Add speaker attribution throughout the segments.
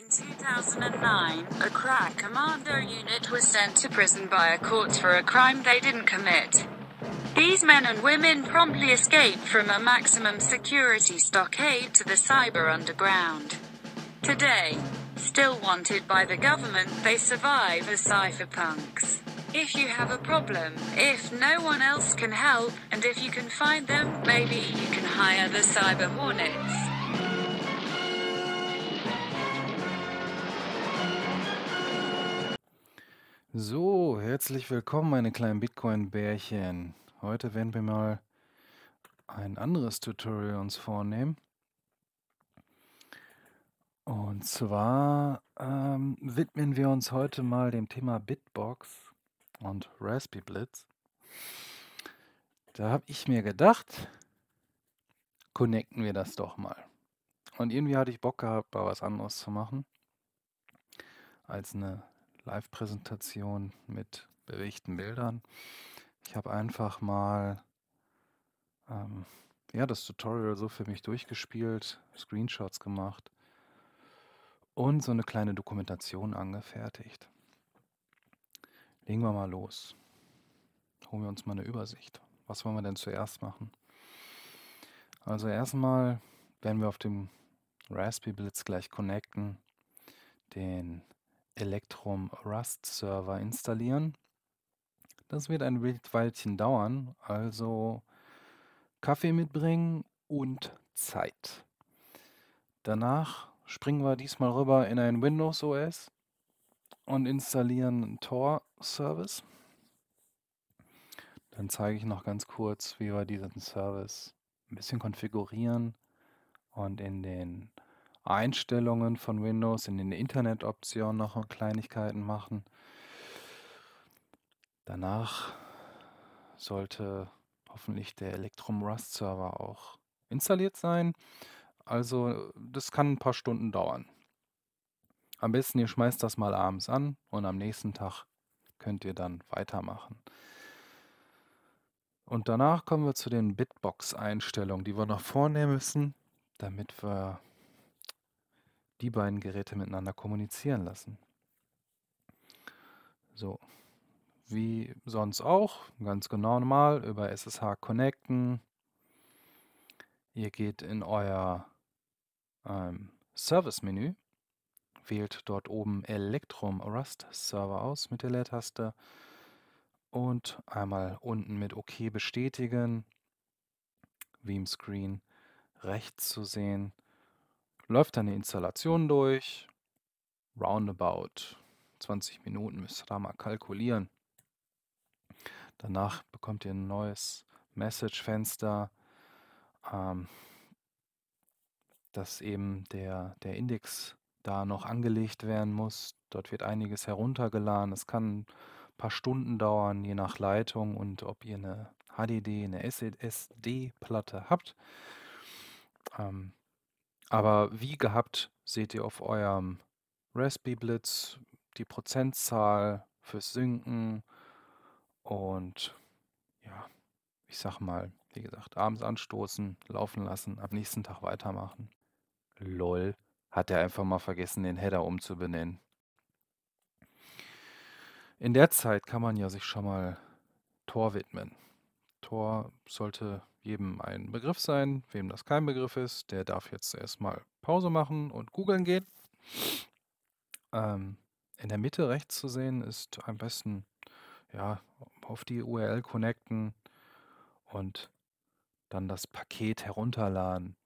Speaker 1: In 2009, a crack commando unit was sent to prison by a court for a crime they didn't commit. These men and women promptly escaped from a maximum security stockade to the cyber underground. Today, still wanted by the government, they survive as cypherpunks. If you have a problem, if no one else can help, and if you can find them, maybe you can hire the cyber hornets. So, herzlich willkommen, meine kleinen Bitcoin-Bärchen. Heute werden wir mal ein anderes Tutorial uns vornehmen. Und zwar ähm, widmen wir uns heute mal dem Thema Bitbox und Raspberry Blitz. Da habe ich mir gedacht, connecten wir das doch mal. Und irgendwie hatte ich Bock gehabt, mal was anderes zu machen als eine Live-Präsentation mit bewegten Bildern. Ich habe einfach mal ähm, ja, das Tutorial so für mich durchgespielt, Screenshots gemacht und so eine kleine Dokumentation angefertigt. Legen wir mal los. Holen wir uns mal eine Übersicht. Was wollen wir denn zuerst machen? Also erstmal werden wir auf dem Raspberry Blitz gleich connecten, den Electrum Rust Server installieren. Das wird ein Weilchen dauern, also Kaffee mitbringen und Zeit. Danach springen wir diesmal rüber in ein Windows OS und installieren einen Tor Service. Dann zeige ich noch ganz kurz, wie wir diesen Service ein bisschen konfigurieren und in den Einstellungen von Windows, in den Internetoptionen noch Kleinigkeiten machen. Danach sollte hoffentlich der Electrum Rust Server auch installiert sein. Also das kann ein paar Stunden dauern. Am besten ihr schmeißt das mal abends an und am nächsten Tag könnt ihr dann weitermachen. Und danach kommen wir zu den Bitbox-Einstellungen, die wir noch vornehmen müssen, damit wir die beiden Geräte miteinander kommunizieren lassen. So, wie sonst auch, ganz genau normal über SSH connecten. Ihr geht in euer ähm, Service-Menü, wählt dort oben Electrum Rust Server aus mit der Leertaste und einmal unten mit OK bestätigen. Veeam Screen rechts zu sehen läuft dann die Installation durch. Roundabout 20 Minuten müsst ihr da mal kalkulieren. Danach bekommt ihr ein neues Message-Fenster, ähm, dass eben der, der Index da noch angelegt werden muss. Dort wird einiges heruntergeladen. Es kann ein paar Stunden dauern, je nach Leitung und ob ihr eine HDD, eine SSD-Platte habt. Ähm, aber wie gehabt, seht ihr auf eurem Raspberry Blitz die Prozentzahl fürs Sinken und ja, ich sag mal, wie gesagt, abends anstoßen, laufen lassen, am nächsten Tag weitermachen. Lol, hat er einfach mal vergessen, den Header umzubenennen. In der Zeit kann man ja sich schon mal Tor widmen. Tor sollte jedem ein Begriff sein. Wem das kein Begriff ist, der darf jetzt erstmal Pause machen und googeln gehen. Ähm, in der Mitte rechts zu sehen ist am besten ja, auf die URL connecten und dann das Paket herunterladen.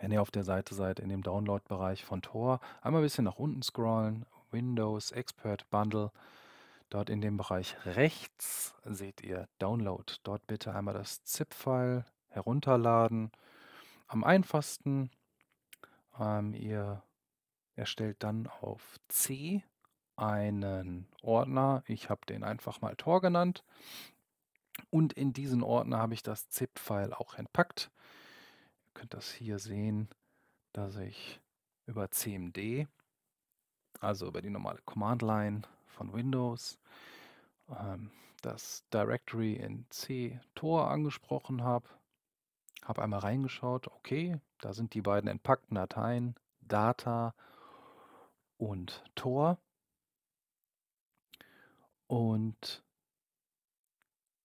Speaker 1: Wenn ihr auf der Seite seid, in dem Download-Bereich von Tor, einmal ein bisschen nach unten scrollen, Windows Expert Bundle, Dort in dem Bereich rechts seht ihr Download. Dort bitte einmal das ZIP-File herunterladen. Am einfachsten, ähm, ihr erstellt dann auf C einen Ordner. Ich habe den einfach mal Tor genannt. Und in diesen Ordner habe ich das ZIP-File auch entpackt. Ihr könnt das hier sehen, dass ich über CMD, also über die normale Command-Line, von Windows, ähm, das Directory in C Tor angesprochen habe. Habe einmal reingeschaut, okay, da sind die beiden entpackten Dateien, Data und Tor. Und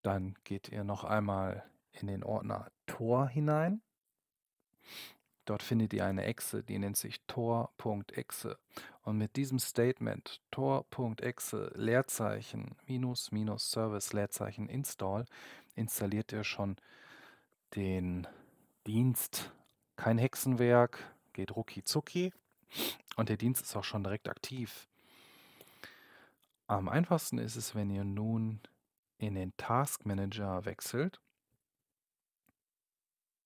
Speaker 1: dann geht ihr noch einmal in den Ordner Tor hinein. Dort findet ihr eine Echse, die nennt sich Tor.exe. Und mit diesem Statement Tor.exe Leerzeichen minus minus Service Leerzeichen install installiert ihr schon den Dienst. Kein Hexenwerk, geht rucki zucki. Und der Dienst ist auch schon direkt aktiv. Am einfachsten ist es, wenn ihr nun in den Task Manager wechselt.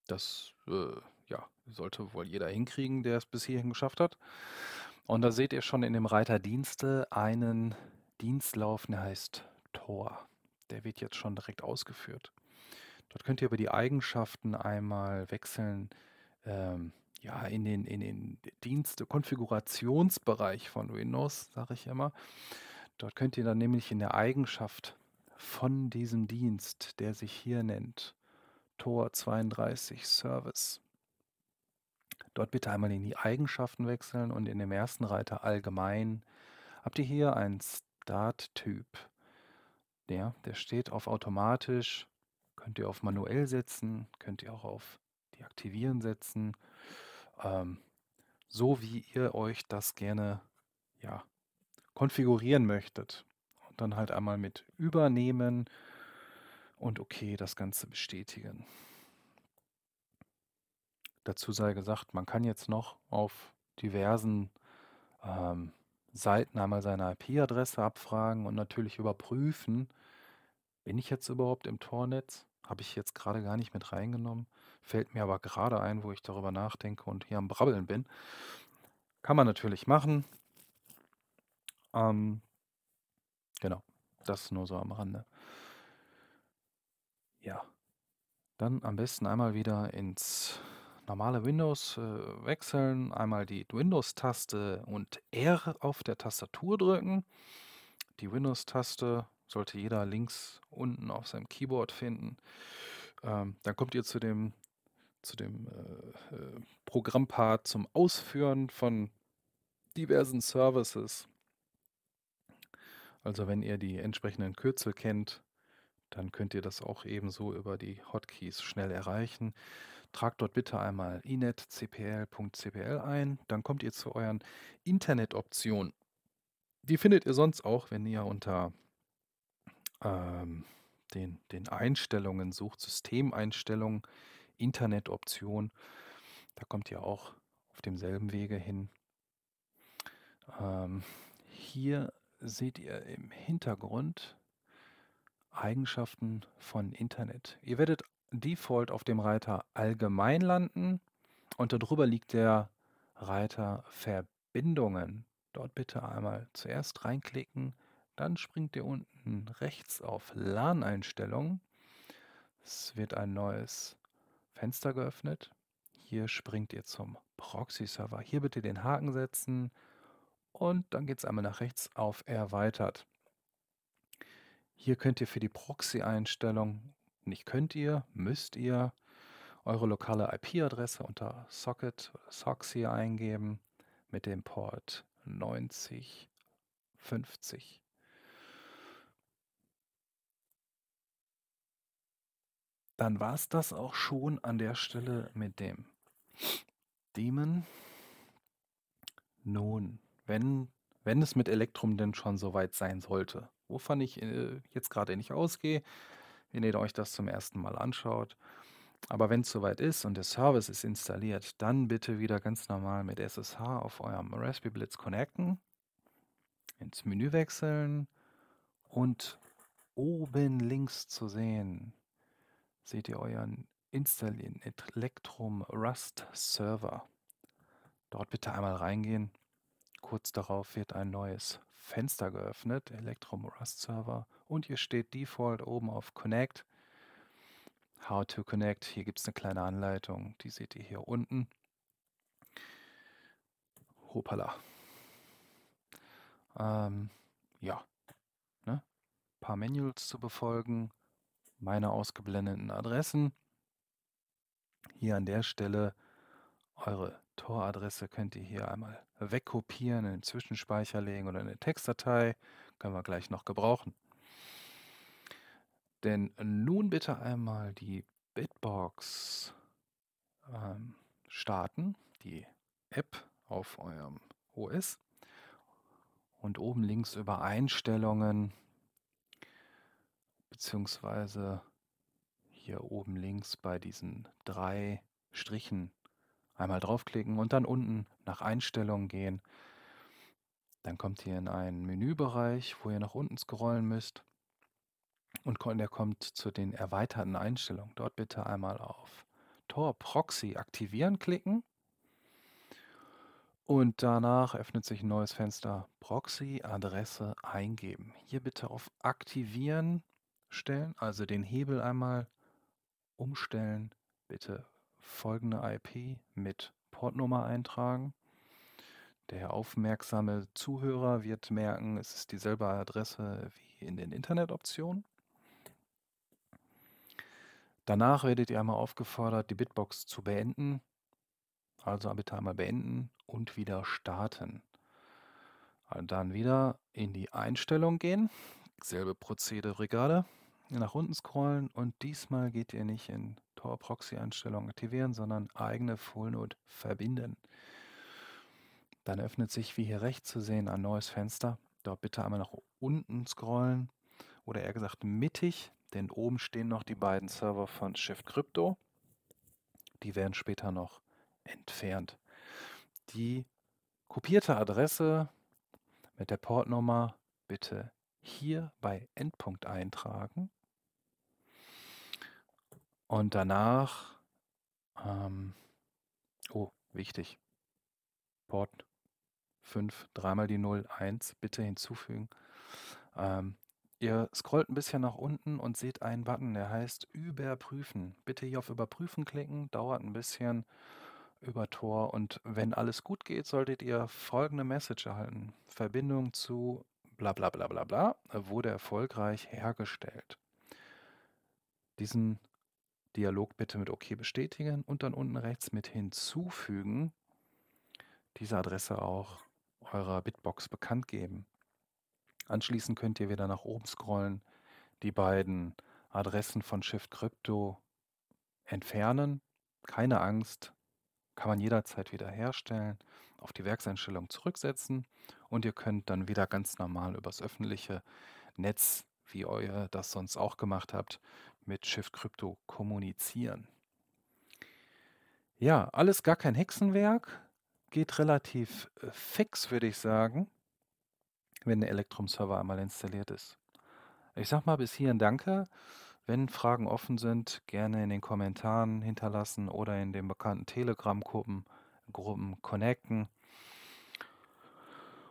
Speaker 1: Das äh, ja, sollte wohl jeder hinkriegen, der es bis hierhin geschafft hat. Und da seht ihr schon in dem Reiter Dienste einen Dienstlauf, der heißt Tor. Der wird jetzt schon direkt ausgeführt. Dort könnt ihr über die Eigenschaften einmal wechseln, ähm, ja, in den, in den Dienste-Konfigurationsbereich von Windows, sage ich immer. Dort könnt ihr dann nämlich in der Eigenschaft von diesem Dienst, der sich hier nennt, Tor 32 Service, Dort bitte einmal in die Eigenschaften wechseln und in dem ersten Reiter Allgemein habt ihr hier einen Start-Typ. Der, der steht auf automatisch, könnt ihr auf manuell setzen, könnt ihr auch auf deaktivieren setzen, ähm, so wie ihr euch das gerne ja, konfigurieren möchtet. Und dann halt einmal mit übernehmen und okay das Ganze bestätigen. Dazu sei gesagt, man kann jetzt noch auf diversen ähm, Seiten einmal seine IP-Adresse abfragen und natürlich überprüfen, bin ich jetzt überhaupt im Tornetz? Habe ich jetzt gerade gar nicht mit reingenommen. Fällt mir aber gerade ein, wo ich darüber nachdenke und hier am Brabbeln bin. Kann man natürlich machen. Ähm, genau, das nur so am Rande. Ja, dann am besten einmal wieder ins normale Windows äh, wechseln, einmal die Windows-Taste und R auf der Tastatur drücken. Die Windows-Taste sollte jeder links unten auf seinem Keyboard finden. Ähm, dann kommt ihr zu dem, zu dem äh, äh, Programmpart zum Ausführen von diversen Services. Also wenn ihr die entsprechenden Kürzel kennt, dann könnt ihr das auch ebenso über die Hotkeys schnell erreichen. Tragt dort bitte einmal inetcpl.cpl ein, dann kommt ihr zu euren Internetoptionen. Die findet ihr sonst auch, wenn ihr unter ähm, den, den Einstellungen sucht, Systemeinstellungen, Internetoption. Da kommt ihr auch auf demselben Wege hin. Ähm, hier seht ihr im Hintergrund Eigenschaften von Internet. Ihr werdet Default auf dem Reiter Allgemein landen und darüber liegt der Reiter Verbindungen. Dort bitte einmal zuerst reinklicken, dann springt ihr unten rechts auf LAN-Einstellungen. Es wird ein neues Fenster geöffnet. Hier springt ihr zum Proxy-Server. Hier bitte den Haken setzen und dann geht es einmal nach rechts auf Erweitert. Hier könnt ihr für die Proxy-Einstellung nicht könnt ihr, müsst ihr eure lokale IP-Adresse unter Socket Socks hier eingeben mit dem Port 9050. Dann war es das auch schon an der Stelle mit dem Demon. Nun, wenn, wenn es mit Elektrum denn schon soweit sein sollte, wovon ich äh, jetzt gerade nicht ausgehe, wenn ihr euch das zum ersten Mal anschaut. Aber wenn es soweit ist und der Service ist installiert, dann bitte wieder ganz normal mit SSH auf eurem Raspberry Blitz connecten, ins Menü wechseln und oben links zu sehen, seht ihr euren installierten Electrum Rust Server. Dort bitte einmal reingehen. Kurz darauf wird ein neues Fenster geöffnet, Electrum Rust Server. Und hier steht Default oben auf Connect. How to Connect. Hier gibt es eine kleine Anleitung, die seht ihr hier unten. Hoppala. Ähm, ja, ne? paar Manuals zu befolgen, meine ausgeblendeten Adressen. Hier an der Stelle eure Toradresse könnt ihr hier einmal wegkopieren, in den Zwischenspeicher legen oder in eine Textdatei. Können wir gleich noch gebrauchen. Denn nun bitte einmal die Bitbox ähm, starten, die App auf eurem OS. Und oben links über Einstellungen, beziehungsweise hier oben links bei diesen drei Strichen Einmal draufklicken und dann unten nach Einstellungen gehen. Dann kommt ihr in einen Menübereich, wo ihr nach unten scrollen müsst. Und der kommt zu den erweiterten Einstellungen. Dort bitte einmal auf Tor Proxy aktivieren klicken. Und danach öffnet sich ein neues Fenster Proxy Adresse eingeben. Hier bitte auf Aktivieren stellen, also den Hebel einmal umstellen. Bitte folgende IP mit Portnummer eintragen. Der aufmerksame Zuhörer wird merken, es ist dieselbe Adresse wie in den Internetoptionen. Danach werdet ihr einmal aufgefordert, die Bitbox zu beenden. Also bitte einmal beenden und wieder starten. Und also dann wieder in die Einstellung gehen. Selbe Prozedere gerade. Nach unten scrollen und diesmal geht ihr nicht in tor proxy Einstellung aktivieren, sondern eigene Fullnode verbinden. Dann öffnet sich, wie hier rechts zu sehen, ein neues Fenster. Dort bitte einmal nach unten scrollen oder eher gesagt mittig, denn oben stehen noch die beiden Server von Shift Crypto. Die werden später noch entfernt. Die kopierte Adresse mit der Portnummer bitte hier bei Endpunkt eintragen und danach, ähm, oh, wichtig, Port 5, dreimal die 0, 1, bitte hinzufügen. Ähm, ihr scrollt ein bisschen nach unten und seht einen Button, der heißt Überprüfen. Bitte hier auf Überprüfen klicken, dauert ein bisschen über Tor und wenn alles gut geht, solltet ihr folgende Message erhalten. Verbindung zu bla bla bla bla bla wurde erfolgreich hergestellt. Diesen Dialog bitte mit OK bestätigen und dann unten rechts mit hinzufügen diese Adresse auch eurer Bitbox bekannt geben. Anschließend könnt ihr wieder nach oben scrollen, die beiden Adressen von Shift Crypto entfernen. Keine Angst, kann man jederzeit wieder herstellen, auf die Werkseinstellung zurücksetzen und ihr könnt dann wieder ganz normal übers öffentliche Netz, wie ihr das sonst auch gemacht habt, mit Shift Crypto kommunizieren. Ja, alles gar kein Hexenwerk, geht relativ äh, fix, würde ich sagen, wenn der Electrum-Server einmal installiert ist. Ich sag mal bis hierhin Danke. Wenn Fragen offen sind, gerne in den Kommentaren hinterlassen oder in den bekannten Telegram-Gruppen Gruppen connecten.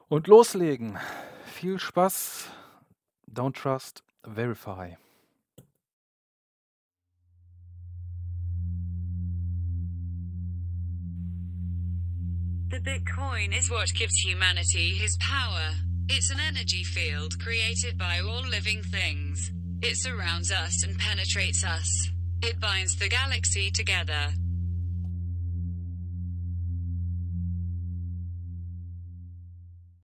Speaker 1: Und loslegen. Viel Spaß. Don't trust, verify. The Bitcoin is what gives humanity his power. It's an energy field created by all living things. It surrounds us and penetrates us. It binds the galaxy together.